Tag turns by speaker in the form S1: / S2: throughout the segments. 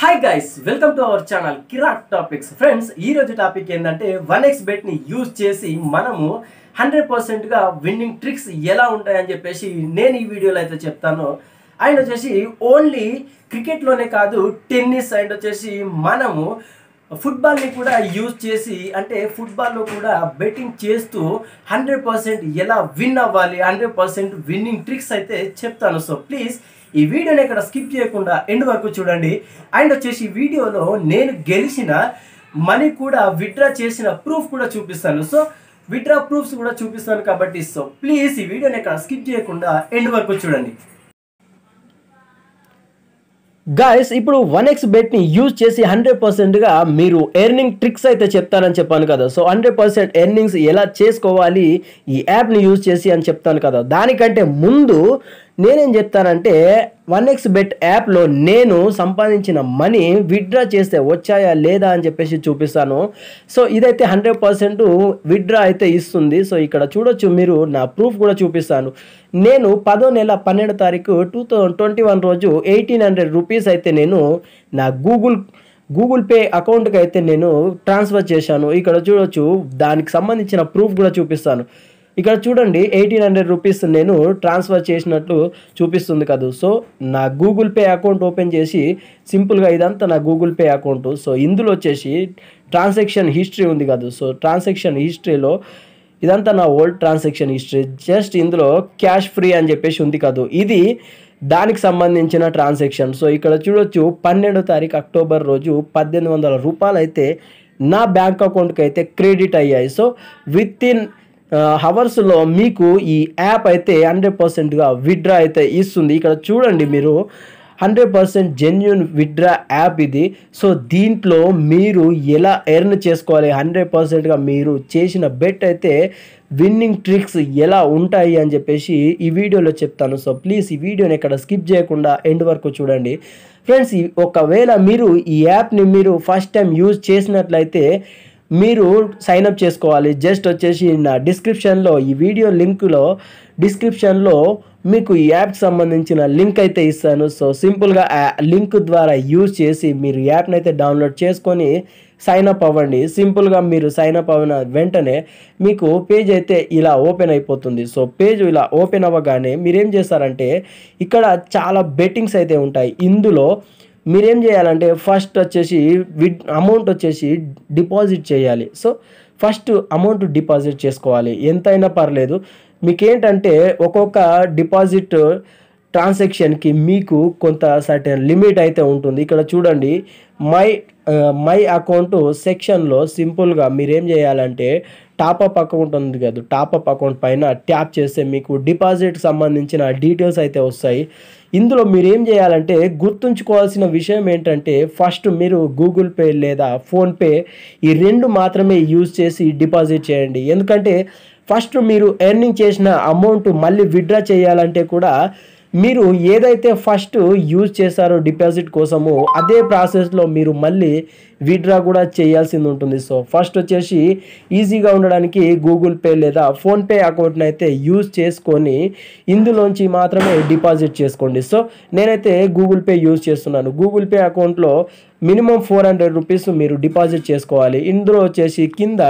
S1: hi guys welcome to our channel కిరాక్ topics friends ఈ రోజు టాపిక్ ఏంటంటే వన్ ఎక్స్ బెట్ని యూజ్ చేసి మనము హండ్రెడ్ పర్సెంట్గా విన్నింగ్ ట్రిక్స్ ఎలా ఉంటాయని చెప్పేసి నేను ఈ వీడియోలో అయితే చెప్తాను అండ్ వచ్చేసి ఓన్లీ క్రికెట్లోనే కాదు టెన్నిస్ అండ్ వచ్చేసి మనము ఫుట్బాల్ని కూడా యూజ్ చేసి అంటే ఫుట్బాల్లో కూడా బెట్టింగ్ చేస్తూ హండ్రెడ్ పర్సెంట్ ఎలా విన్ అవ్వాలి హండ్రెడ్ పర్సెంట్ విన్నింగ్ ట్రిక్స్ అయితే చెప్తాను సో ప్లీజ్ ఈ వీడియోని ఇక్కడ స్కిప్ చేయకుండా ఎండ్ వరకు చూడండి అండ్ వచ్చేసి ఈ వీడియోలో నేను గెలిచిన మనీ కూడా విత్డ్రా చేసిన ప్రూఫ్ కూడా చూపిస్తాను సో విత్డ్రా ప్రూఫ్స్ కూడా చూపిస్తాను కాబట్టి సో ప్లీజ్ ఈ వీడియోని ఇక్కడ స్కిప్ చేయకుండా ఎండ్ వరకు చూడండి గాయస్ ఇప్పుడు వన్ ఎక్స్ బెట్ని యూజ్ చేసి హండ్రెడ్ పర్సెంట్గా మీరు ఎర్నింగ్ ట్రిక్స్ అయితే చెప్తానని చెప్పాను కదా సో హండ్రెడ్ పర్సెంట్ ఎర్నింగ్స్ ఎలా చేసుకోవాలి ఈ యాప్ని యూజ్ చేసి అని చెప్తాను కదా దానికంటే ముందు నేనేం చెప్తానంటే వన్ ఎక్స్ బెట్ యాప్లో నేను సంపాదించిన మనీ విత్డ్రా చేస్తే వచ్చాయా లేదా అని చెప్పేసి చూపిస్తాను సో ఇదైతే హండ్రెడ్ పర్సెంట్ విత్డ్రా అయితే ఇస్తుంది సో ఇక్కడ చూడొచ్చు మీరు నా ప్రూఫ్ కూడా చూపిస్తాను నేను పదో నెల పన్నెండు తారీఖు టూ థౌజండ్ ట్వంటీ వన్ రోజు ఎయిటీన్ హండ్రెడ్ రూపీస్ అయితే నేను నా గూగుల్ గూగుల్ పే అకౌంట్కి అయితే నేను ట్రాన్స్ఫర్ చేశాను ఇక్కడ చూడొచ్చు దానికి సంబంధించిన ప్రూఫ్ కూడా చూపిస్తాను ఇక్కడ చూడండి ఎయిటీన్ హండ్రెడ్ రూపీస్ నేను ట్రాన్స్ఫర్ చేసినట్లు చూపిస్తుంది కదా సో నా గూగుల్ పే అకౌంట్ ఓపెన్ చేసి సింపుల్గా ఇదంతా నా గూగుల్ పే అకౌంట్ సో ఇందులో వచ్చేసి ట్రాన్సాక్షన్ హిస్టరీ ఉంది కదా సో ట్రాన్సాక్షన్ హిస్టరీలో ఇదంతా నా ఓల్డ్ ట్రాన్సాక్షన్ హిస్టరీ జస్ట్ ఇందులో క్యాష్ ఫ్రీ అని చెప్పేసి ఉంది కాదు ఇది దానికి సంబంధించిన ట్రాన్సాక్షన్ సో ఇక్కడ చూడొచ్చు పన్నెండో తారీఖు అక్టోబర్ రోజు పద్దెనిమిది వందల రూపాయలు అయితే నా బ్యాంక్ అకౌంట్కి అయితే క్రెడిట్ అయ్యాయి సో విత్ ఇన్ హవర్స్లో మీకు ఈ యాప్ అయితే హండ్రెడ్ పర్సెంట్గా విత్డ్రా అయితే ఇస్తుంది ఇక్కడ చూడండి మీరు hundred percent genuine withdraw app ఇది సో దీంట్లో మీరు ఎలా ఎర్న్ చేసుకోవాలి హండ్రెడ్ పర్సెంట్గా మీరు చేసిన బెట్ అయితే విన్నింగ్ ట్రిక్స్ ఎలా ఉంటాయి అని చెప్పేసి ఈ వీడియోలో చెప్తాను సో ప్లీజ్ ఈ వీడియోని ఇక్కడ స్కిప్ చేయకుండా ఎండ్ వరకు చూడండి ఫ్రెండ్స్ ఒకవేళ మీరు ఈ యాప్ని మీరు ఫస్ట్ టైం యూజ్ చేసినట్లయితే మీరు సైన్ అప్ చేసుకోవాలి జస్ట్ వచ్చేసి నా డిస్క్రిప్షన్లో ఈ వీడియో లింక్లో డిస్క్రిప్షన్లో మీకు ఈ యాప్ సంబంధించిన లింక్ అయితే ఇస్తాను సో సింపుల్గా ఆ లింక్ ద్వారా యూజ్ చేసి మీరు యాప్ని అయితే డౌన్లోడ్ చేసుకొని సైన్ అప్ అవ్వండి సింపుల్గా మీరు సైన్ అప్ అయిన వెంటనే మీకు పేజ్ అయితే ఇలా ఓపెన్ అయిపోతుంది సో పేజ్ ఇలా ఓపెన్ అవ్వగానే మీరేం చేస్తారంటే ఇక్కడ చాలా బెట్టింగ్స్ అయితే ఉంటాయి ఇందులో మీరేం చేయాలంటే ఫస్ట్ వచ్చేసి విడ్ అమౌంట్ వచ్చేసి డిపాజిట్ చేయాలి సో ఫస్ట్ అమౌంట్ డిపాజిట్ చేసుకోవాలి ఎంతైనా పర్లేదు మీకేంటంటే ఒక్కొక్క డిపాజిట్ ట్రాన్సాక్షన్కి మీకు కొంత సర్టెన్ లిమిట్ అయితే ఉంటుంది ఇక్కడ చూడండి మై మై అకౌంట్ సెక్షన్లో సింపుల్గా మీరేం చేయాలంటే టాపప్ అకౌంట్ ఉంది కదా టాపప్ అకౌంట్ పైన ట్యాప్ చేస్తే మీకు డిపాజిట్ సంబంధించిన డీటెయిల్స్ అయితే వస్తాయి ఇందులో మీరు ఏం చేయాలంటే గుర్తుంచుకోవాల్సిన విషయం ఏంటంటే ఫస్ట్ మీరు గూగుల్ పే లేదా ఫోన్పే ఈ రెండు మాత్రమే యూజ్ చేసి డిపాజిట్ చేయండి ఎందుకంటే ఫస్ట్ మీరు ఎర్నింగ్ చేసిన అమౌంట్ మళ్ళీ విత్డ్రా చేయాలంటే కూడా మీరు ఏదైతే ఫస్ట్ యూజ్ చేశారో డిపాజిట్ కోసము అదే ప్రాసెస్లో మీరు మళ్ళీ విత్డ్రా కూడా చేయాల్సింది ఉంటుంది సో ఫస్ట్ వచ్చేసి ఈజీగా ఉండడానికి గూగుల్ పే లేదా ఫోన్పే అకౌంట్ని అయితే యూజ్ చేసుకొని ఇందులోంచి మాత్రమే డిపాజిట్ చేసుకోండి సో నేనైతే గూగుల్ పే యూజ్ చేస్తున్నాను గూగుల్ పే అకౌంట్లో మినిమం ఫోర్ హండ్రెడ్ రూపీస్ మీరు డిపాజిట్ చేసుకోవాలి ఇందులో వచ్చేసి కింద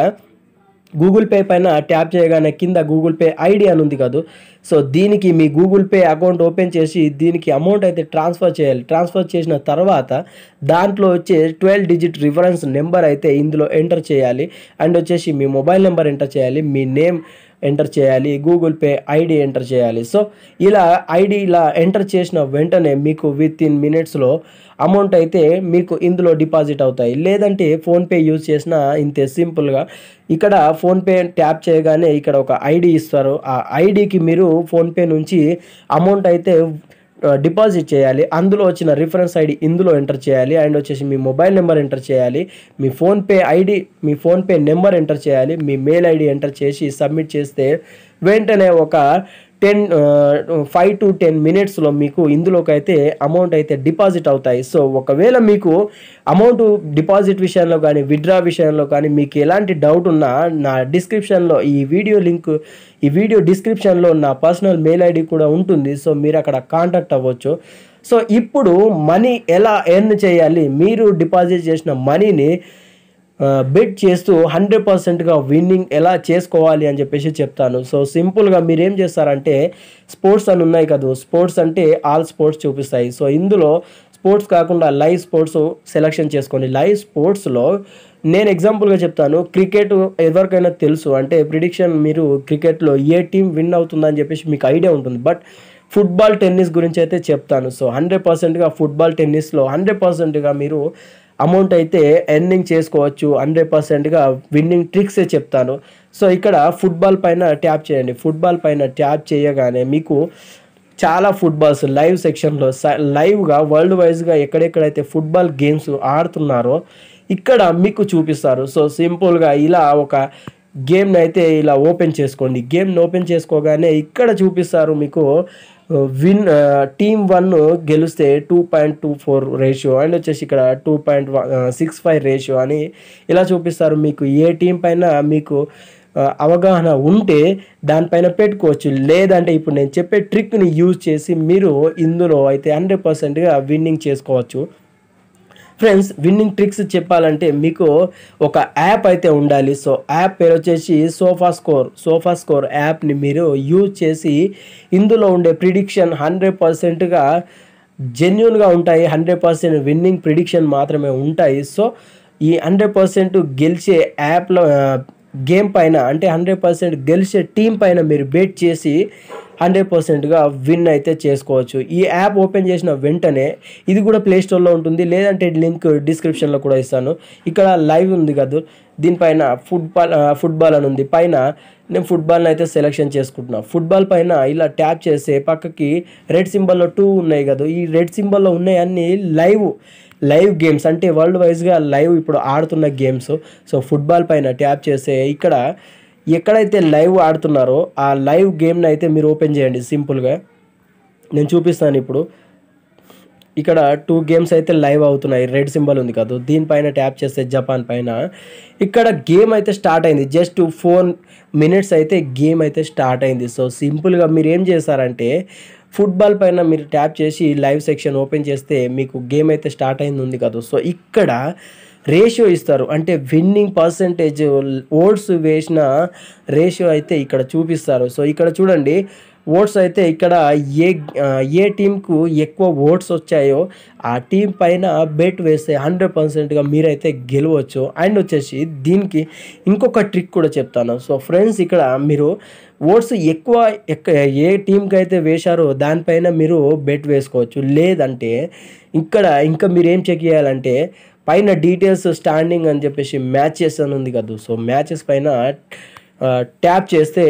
S1: గూగుల్ పే పైన ట్యాప్ చేయగానే కింద గూగుల్ పే ఐడి అని ఉంది కాదు సో దీనికి మీ గూగుల్ పే అకౌంట్ ఓపెన్ చేసి దీనికి అమౌంట్ అయితే ట్రాన్స్ఫర్ చేయాలి ట్రాన్స్ఫర్ చేసిన తర్వాత దాంట్లో వచ్చే ట్వెల్వ్ డిజిట్ రిఫరెన్స్ నెంబర్ అయితే ఇందులో ఎంటర్ చేయాలి అండ్ వచ్చేసి మీ మొబైల్ నెంబర్ ఎంటర్ చేయాలి మీ నేమ్ ఎంటర్ చేయాలి గూగుల్ పే ఐడి ఎంటర్ చేయాలి సో ఇలా ఐడి ఇలా ఎంటర్ చేసిన వెంటనే మీకు విత్ ఇన్ మినిట్స్లో అమౌంట్ అయితే మీకు ఇందులో డిపాజిట్ అవుతాయి లేదంటే ఫోన్పే యూజ్ చేసిన ఇంతే సింపుల్గా ఇక్కడ ఫోన్పే ట్యాప్ చేయగానే ఇక్కడ ఒక ఐడి ఇస్తారు ఆ ఐడికి మీరు ఫోన్పే నుంచి అమౌంట్ అయితే డిపాజిట్ చేయాలి అందులో వచ్చిన రిఫరెన్స్ ఐడి ఇందులో ఎంటర్ చేయాలి అండ్ వచ్చేసి మీ మొబైల్ నెంబర్ ఎంటర్ చేయాలి మీ ఫోన్పే ఐడి మీ ఫోన్పే నెంబర్ ఎంటర్ చేయాలి మీ మెయిల్ ఐడి ఎంటర్ చేసి సబ్మిట్ చేస్తే వెంటనే ఒక టెన్ ఫైవ్ టు టెన్ మినిట్స్లో మీకు ఇందులోకి అయితే అమౌంట్ అయితే డిపాజిట్ అవుతాయి సో ఒకవేళ మీకు అమౌంట్ డిపాజిట్ విషయంలో కానీ విడ్రా విషయంలో కానీ మీకు ఎలాంటి డౌట్ ఉన్నా నా డిస్క్రిప్షన్లో ఈ వీడియో లింక్ ఈ వీడియో డిస్క్రిప్షన్లో నా పర్సనల్ మెయిల్ ఐడి కూడా ఉంటుంది సో మీరు అక్కడ కాంటాక్ట్ అవ్వచ్చు సో ఇప్పుడు మనీ ఎలా ఎర్న్ చేయాలి మీరు డిపాజిట్ చేసిన మనీని బెట్ చేస్తూ హండ్రెడ్ పర్సెంట్గా విన్నింగ్ ఎలా చేసుకోవాలి అని చెప్పేసి చెప్తాను సో సింపుల్గా మీరు ఏం చేస్తారంటే స్పోర్ట్స్ అని ఉన్నాయి కదా స్పోర్ట్స్ అంటే ఆల్ స్పోర్ట్స్ చూపిస్తాయి సో ఇందులో స్పోర్ట్స్ కాకుండా లైవ్ స్పోర్ట్స్ సెలెక్షన్ చేసుకోండి లైవ్ స్పోర్ట్స్లో నేను ఎగ్జాంపుల్గా చెప్తాను క్రికెట్ ఎవరికైనా తెలుసు అంటే ప్రిడిక్షన్ మీరు క్రికెట్లో ఏ టీం విన్ అవుతుందని చెప్పేసి మీకు ఐడియా ఉంటుంది బట్ ఫుట్బాల్ టెన్నిస్ గురించి అయితే చెప్తాను సో హండ్రెడ్ పర్సెంట్గా ఫుట్బాల్ టెన్నిస్లో హండ్రెడ్ పర్సెంట్గా మీరు అమౌంట్ అయితే ఎర్నింగ్ చేసుకోవచ్చు హండ్రెడ్ పర్సెంట్గా విన్నింగ్ ట్రిక్సే చెప్తాను సో ఇక్కడ ఫుట్బాల్ పైన ట్యాప్ చేయండి ఫుట్బాల్ పైన ట్యాప్ చేయగానే మీకు చాలా ఫుట్బాల్స్ లైవ్ సెక్షన్లో లైవ్గా వరల్డ్ వైజ్గా ఎక్కడెక్కడైతే ఫుట్బాల్ గేమ్స్ ఆడుతున్నారో ఇక్కడ మీకు చూపిస్తారు సో సింపుల్గా ఇలా ఒక గేమ్ని అయితే ఇలా ఓపెన్ చేసుకోండి గేమ్ని ఓపెన్ చేసుకోగానే ఇక్కడ చూపిస్తారు మీకు విన్ టీమ్ వన్ గెలిస్తే two point two four ratio and వచ్చేసి ఇక్కడ two point six five ratio అని ఇలా చూపిస్తారు మీకు ఏ టీం పైన మీకు అవగాహన ఉంటే దానిపైన పెట్టుకోవచ్చు లేదంటే ఇప్పుడు నేను చెప్పే ట్రిక్ని యూజ్ చేసి మీరు ఇందులో అయితే హండ్రెడ్ పర్సెంట్గా విన్నింగ్ చేసుకోవచ్చు ఫ్రెండ్స్ విన్నింగ్ ట్రిక్స్ చెప్పాలంటే మీకు ఒక యాప్ అయితే ఉండాలి సో యాప్ పేరు వచ్చేసి సోఫా స్కోర్ సోఫా స్కోర్ యాప్ని మీరు యూజ్ చేసి ఇందులో ఉండే ప్రిడిక్షన్ హండ్రెడ్ పర్సెంట్గా జెన్యున్గా ఉంటాయి హండ్రెడ్ పర్సెంట్ విన్నింగ్ ప్రిడిక్షన్ మాత్రమే ఉంటాయి సో ఈ హండ్రెడ్ పర్సెంట్ గెలిచే యాప్లో గేమ్ పైన అంటే హండ్రెడ్ పర్సెంట్ గెలిచే టీం పైన మీరు బెట్ చేసి హండ్రెడ్ పర్సెంట్గా విన్ అయితే చేసుకోవచ్చు ఈ యాప్ ఓపెన్ చేసిన వెంటనే ఇది కూడా ప్లే స్టోర్లో ఉంటుంది లేదంటే లింక్ డిస్క్రిప్షన్లో కూడా ఇస్తాను ఇక్కడ లైవ్ ఉంది కదా దీనిపైన ఫుట్బాల్ ఫుట్బాల్ అని ఉంది పైన నేను ఫుట్బాల్ని అయితే సెలెక్షన్ చేసుకుంటున్నాను ఫుట్బాల్ పైన ఇలా ట్యాప్ చేస్తే పక్కకి రెడ్ సింబల్లో టూ ఉన్నాయి కదా ఈ రెడ్ సింబల్లో ఉన్నాయన్నీ లైవ్ లైవ్ గేమ్స్ అంటే వరల్డ్ వైజ్గా లైవ్ ఇప్పుడు ఆడుతున్న గేమ్స్ సో ఫుట్బాల్ పైన ట్యాప్ చేస్తే ఇక్కడ ఎక్కడైతే లైవ్ ఆడుతున్నారో ఆ లైవ్ గేమ్ని అయితే మీరు ఓపెన్ చేయండి సింపుల్గా నేను చూపిస్తాను ఇప్పుడు ఇక్కడ టూ గేమ్స్ అయితే లైవ్ అవుతున్నాయి రెడ్ సింబల్ ఉంది కదా దీనిపైన ట్యాప్ చేస్తే జపాన్ పైన ఇక్కడ గేమ్ అయితే స్టార్ట్ అయింది జస్ట్ ఫోర్ మినిట్స్ అయితే గేమ్ అయితే స్టార్ట్ అయింది సో సింపుల్గా మీరు ఏం చేశారంటే ఫుట్బాల్ పైన మీరు ట్యాప్ చేసి లైవ్ సెక్షన్ ఓపెన్ చేస్తే మీకు గేమ్ అయితే స్టార్ట్ అయింది ఉంది కదా సో ఇక్కడ రేషియో ఇస్తారు అంటే విన్నింగ్ పర్సంటేజ్ ఓట్స్ వేసిన రేషియో అయితే ఇక్కడ చూపిస్తారు సో ఇక్కడ చూడండి ఓట్స్ అయితే ఇక్కడ ఏ ఏ టీంకు ఎక్కువ ఓట్స్ వచ్చాయో ఆ టీం పైన బెట్ వేస్తే హండ్రెడ్ పర్సెంట్గా మీరైతే గెలవచ్చు అండ్ వచ్చేసి దీనికి ఇంకొక ట్రిక్ కూడా చెప్తాను సో ఫ్రెండ్స్ ఇక్కడ మీరు ఓట్స్ ఎక్కువ ఏ టీంకి అయితే వేశారో దానిపైన మీరు బెట్ వేసుకోవచ్చు లేదంటే ఇక్కడ ఇంకా మీరు ఏం చెక్ చేయాలంటే పైన డీటెయిల్స్ స్టాండింగ్ అని చెప్పేసి మ్యాచెస్ అని ఉంది కదా సో మ్యాచెస్ పైన ట్యాప్ చేస్తే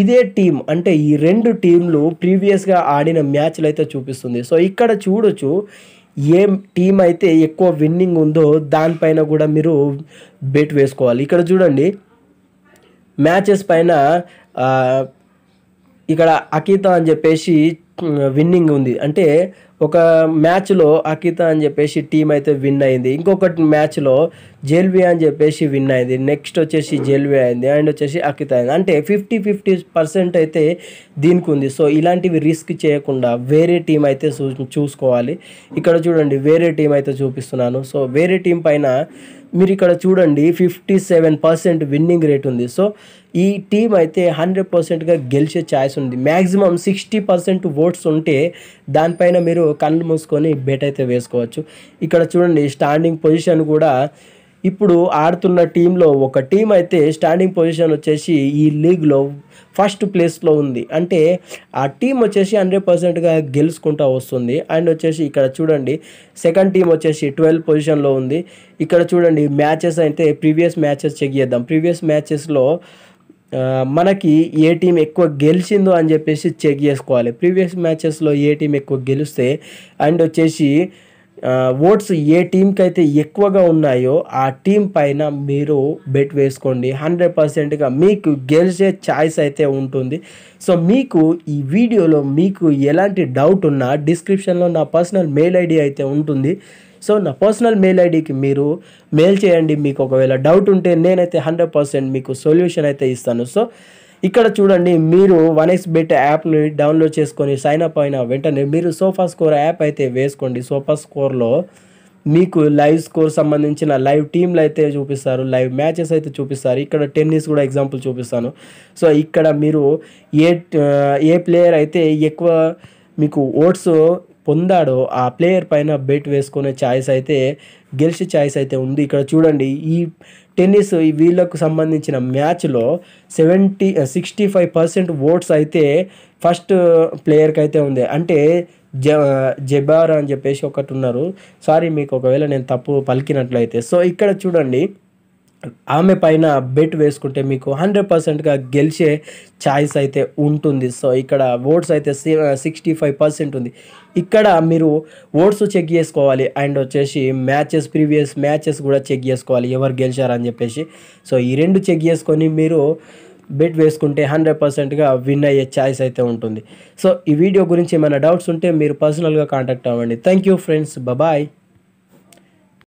S1: ఇదే టీం అంటే ఈ రెండు టీంలు ప్రీవియస్గా ఆడిన మ్యాచ్లు అయితే చూపిస్తుంది సో ఇక్కడ చూడొచ్చు ఏ టీం అయితే ఎక్కువ విన్నింగ్ ఉందో దానిపైన కూడా మీరు బెట్ వేసుకోవాలి ఇక్కడ చూడండి మ్యాచెస్ పైన ఇక్కడ అకిత అని చెప్పేసి విన్నింగ్ ఉంది అంటే ఒక మ్యాచ్లో అకిత అని చెప్పేసి టీం అయితే విన్ అయింది ఇంకొకటి మ్యాచ్లో జెల్వి అని చెప్పేసి విన్ అయింది నెక్స్ట్ వచ్చేసి జెల్వి అయింది అండ్ వచ్చేసి అకిత అయింది అంటే ఫిఫ్టీ ఫిఫ్టీ పర్సెంట్ అయితే దీనికి ఉంది సో ఇలాంటివి రిస్క్ చేయకుండా వేరే టీం అయితే చూసుకోవాలి ఇక్కడ చూడండి వేరే టీం అయితే చూపిస్తున్నాను సో వేరే టీం పైన మీరు ఇక్కడ చూడండి fifty seven percent winning rate ఉంది సో ఈ టీం అయితే హండ్రెడ్ పర్సెంట్గా గెలిచే ఛాయిస్ ఉంది మ్యాక్సిమం సిక్స్టీ పర్సెంట్ ఓట్స్ ఉంటే దానిపైన మీరు కళ్ళు మూసుకొని బెట్ అయితే వేసుకోవచ్చు ఇక్కడ చూడండి స్టాండింగ్ పొజిషన్ కూడా ఇప్పుడు ఆడుతున్న టీంలో ఒక టీం అయితే స్టాండింగ్ పొజిషన్ వచ్చేసి ఈ లీగ్లో ఫస్ట్ ప్లేస్లో ఉంది అంటే ఆ టీం వచ్చేసి హండ్రెడ్ పర్సెంట్గా గెలుచుకుంటూ వస్తుంది అండ్ వచ్చేసి ఇక్కడ చూడండి సెకండ్ టీం వచ్చేసి ట్వెల్వ్ పొజిషన్లో ఉంది ఇక్కడ చూడండి మ్యాచెస్ అయితే ప్రీవియస్ మ్యాచెస్ చెక్ చేద్దాం ప్రీవియస్ మ్యాచెస్లో మనకి ఏ టీం ఎక్కువ గెలిచిందో అని చెప్పేసి చెక్ చేసుకోవాలి ప్రీవియస్ మ్యాచెస్లో ఏ టీం ఎక్కువ గెలిస్తే అండ్ వచ్చేసి ఓట్స్ ఏ టీంకి అయితే ఎక్కువగా ఉన్నాయో ఆ టీం పైన మీరు బెట్ వేసుకోండి హండ్రెడ్ పర్సెంట్గా మీకు గెలిచే ఛాయిస్ అయితే ఉంటుంది సో మీకు ఈ వీడియోలో మీకు ఎలాంటి డౌట్ ఉన్నా డిస్క్రిప్షన్లో నా పర్సనల్ మెయిల్ ఐడి అయితే ఉంటుంది సో నా పర్సనల్ మెయిల్ ఐడికి మీరు మెయిల్ చేయండి మీకు ఒకవేళ డౌట్ ఉంటే నేనైతే హండ్రెడ్ పర్సెంట్ మీకు సొల్యూషన్ అయితే ఇస్తాను సో ఇక్కడ చూడండి మీరు వన్ ఎక్స్ బెట్ యాప్ని డౌన్లోడ్ చేసుకొని సైన్ అప్ అయిన వెంటనే మీరు సోఫా స్కోర్ యాప్ అయితే వేసుకోండి సోఫా స్కోర్లో మీకు లైవ్ స్కోర్ సంబంధించిన లైవ్ టీంలు అయితే చూపిస్తారు లైవ్ మ్యాచెస్ అయితే చూపిస్తారు ఇక్కడ టెన్నిస్ కూడా ఎగ్జాంపుల్ చూపిస్తాను సో ఇక్కడ మీరు ఏ ఏ ప్లేయర్ అయితే ఎక్కువ మీకు ఓట్స్ పొందాడో ఆ ప్లేయర్ పైన బెట్ వేసుకునే ఛాయిస్ అయితే గెలిచే ఛాయిస్ అయితే ఉంది ఇక్కడ చూడండి ఈ టెన్నిస్ ఈ వీళ్ళకు సంబంధించిన మ్యాచ్లో seventy sixty five percent votes అయితే ఫస్ట్ ప్లేయర్కి అయితే ఉంది అంటే జ జబార్ అని చెప్పేసి ఒకటి ఉన్నారు సారీ మీకు ఒకవేళ నేను తప్పు పలికినట్లయితే సో ఇక్కడ చూడండి ఆమె పైన బెట్ వేసుకుంటే మీకు హండ్రెడ్ పర్సెంట్గా గెలిచే ఛాయిస్ అయితే ఉంటుంది సో ఇక్కడ ఓట్స్ అయితే సిక్స్టీ ఫైవ్ పర్సెంట్ ఉంది ఇక్కడ మీరు ఓట్స్ చెక్ చేసుకోవాలి అండ్ వచ్చేసి మ్యాచెస్ ప్రీవియస్ మ్యాచెస్ కూడా చెక్ చేసుకోవాలి ఎవరు గెలిచారని చెప్పేసి సో ఈ రెండు చెక్ చేసుకొని మీరు బెట్ వేసుకుంటే హండ్రెడ్ పర్సెంట్గా విన్ అయ్యే ఛాయిస్ అయితే ఉంటుంది సో ఈ వీడియో గురించి ఏమైనా డౌట్స్ ఉంటే మీరు పర్సనల్గా కాంటాక్ట్ అవ్వండి థ్యాంక్ యూ ఫ్రెండ్స్ బాయ్